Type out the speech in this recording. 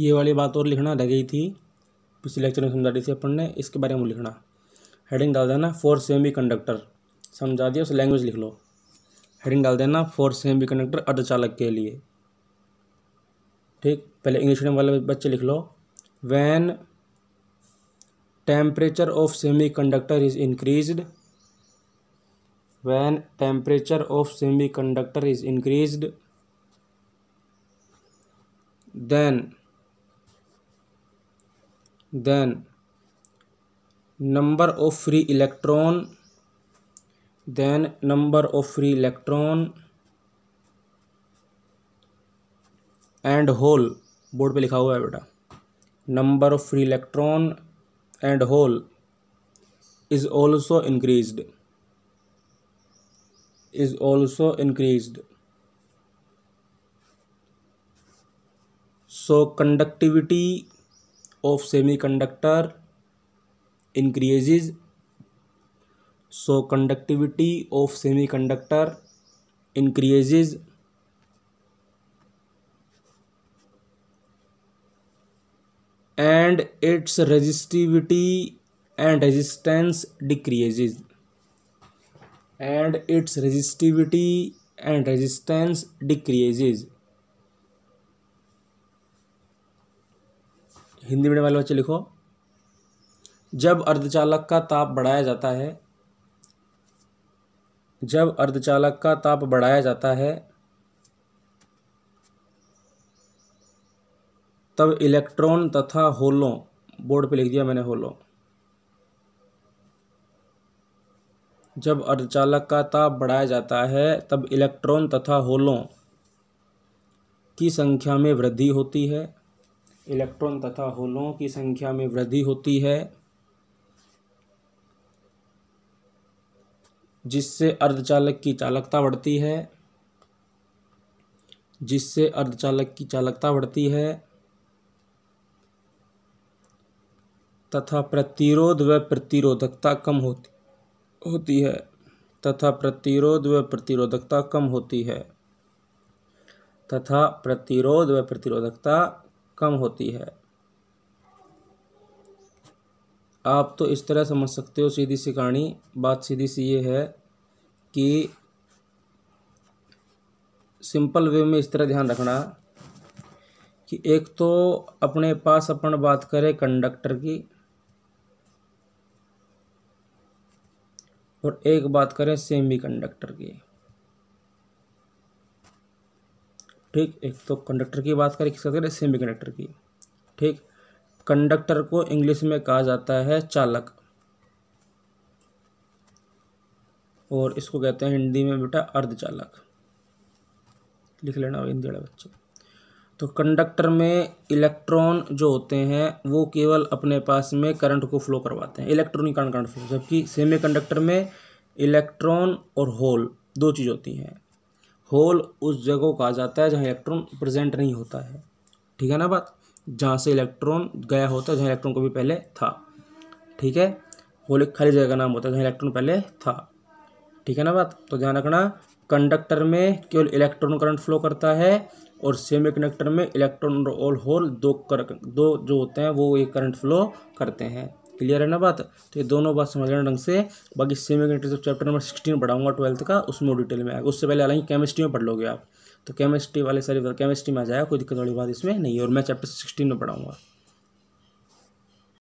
ये वाली बात और लिखना रह गई थी पिछले लेक्चर में समझा दी थी अपन ने इसके बारे में लिखना हेडिंग डाल देना फॉर सेमी कंडक्टर समझा दिया उस लैंग्वेज लिख लो हेडिंग डाल देना फॉर सेमी कंडक्टर अर्धचालक के लिए ठीक पहले इंग्लिश मीडियम वाले बच्चे लिख लो when temperature of semiconductor is increased temperature of semiconductor is increase then then number of free electron then number of free electron and hole board पे लिखा हुआ है बेटा number of free electron and hole is also increased is also increased so conductivity of semiconductor increases so conductivity of semiconductor increases and its resistivity and resistance decreases and its resistivity and resistance decreases Hindi medium वाले बच्चे लिखो जब अर्धचालक का ताप बढ़ाया जाता है जब अर्धचालक का ताप बढ़ाया जाता है तब इलेक्ट्रॉन तथा होलों बोर्ड पे लिख दिया मैंने होलों जब अर्धचालक का ताप बढ़ाया जाता है तब इलेक्ट्रॉन तथा होलों की संख्या में वृद्धि होती है इलेक्ट्रॉन तथा होलों की संख्या में वृद्धि होती है जिससे अर्धचालक की चालकता बढ़ती है जिससे अर्धचालक की चालकता बढ़ती है तथा प्रतिरोध व प्रतिरोधकता कम होती होती है तथा प्रतिरोध व प्रतिरोधकता कम होती है तथा प्रतिरोध व प्रतिरोधकता कम होती है आप तो इस तरह समझ सकते हो सीधी सी कहानी बात सीधी सी ये है कि सिंपल वे में इस तरह ध्यान रखना कि एक तो अपने पास अपन बात करें कंडक्टर की और एक बात करें सेमी कंडक्टर की ठीक एक तो कंडक्टर की बात करें किसका करें सेमी कंडक्टर की ठीक कंडक्टर को इंग्लिश में कहा जाता है चालक और इसको कहते हैं हिंदी में बेटा अर्धचालक लिख लेना हिंदी वाला बच्चे तो कंडक्टर में इलेक्ट्रॉन जो होते हैं वो केवल अपने पास में करंट को फ्लो करवाते हैं इलेक्ट्रॉनिक कारण करंट फ्लो जबकि सेमी कंडक्टर में इलेक्ट्रॉन और होल दो चीज़ होती हैं होल उस जगह को कहा जाता है जहाँ इलेक्ट्रॉन प्रेजेंट नहीं होता है ठीक है ना बात जहाँ से इलेक्ट्रॉन गया होता है जहाँ इलेक्ट्रॉन कभी पहले था ठीक है होल एक खाली जगह का नाम होता है जहाँ इलेक्ट्रॉन पहले था ठीक है ना बात तो ध्यान रखना कंडक्टर में केवल इलेक्ट्रॉन करंट फ्लो करता है और सेमी कंडक्टर में इलेक्ट्रॉन और होल दो कर दो जो होते हैं वो ये करंट फ्लो करते हैं क्लियर है ना बात तो ये दोनों बात समझ लेना ढंग से बाकी semiconductor chapter number sixteen पढ़ाऊंगा ट्वेल्थ का उसमें डिटेल में आएगा उससे पहले हालांकि केमिस्ट्री में पढ़ लोगे आप तो केमिस्ट्री वाले सारी केमिस्ट्री में आ जाएगा कोई दिक्कत वाली बात इसमें नहीं और मैं चैप्टर सिक्सटीन में पढ़ाऊंगा